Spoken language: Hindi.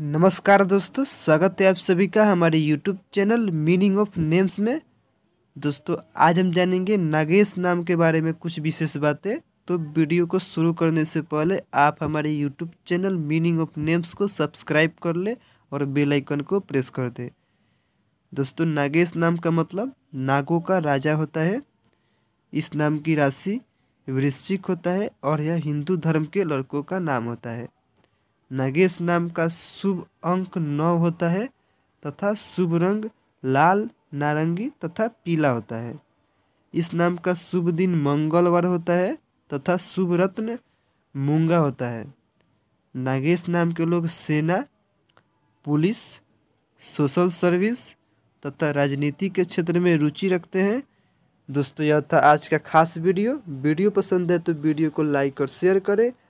नमस्कार दोस्तों स्वागत है आप सभी का हमारे YouTube channel meaning of names में दोस्तों आज हम जानेंगे नागेश नाम के बारे में कुछ विशेष बातें तो वीडियो को शुरू करने से पहले आप हमारे YouTube channel meaning of names को सब्सक्राइब कर ले और बेल आइकन को प्रेस कर दे दोस्तों नागेश नाम का मतलब नागों का राजा होता है इस नाम की राशि वृश्चिक होता है और यह हिंदू धर्म के लड़कों का नाम होता है नागेश नाम का शुभ अंक नौ होता है तथा शुभ रंग लाल नारंगी तथा पीला होता है इस नाम का शुभ दिन मंगलवार होता है तथा शुभ रत्न मूंगा होता है नागेश नाम के लोग सेना पुलिस सोशल सर्विस तथा राजनीति के क्षेत्र में रुचि रखते हैं दोस्तों यह था आज का खास वीडियो वीडियो पसंद है तो वीडियो को लाइक और शेयर करें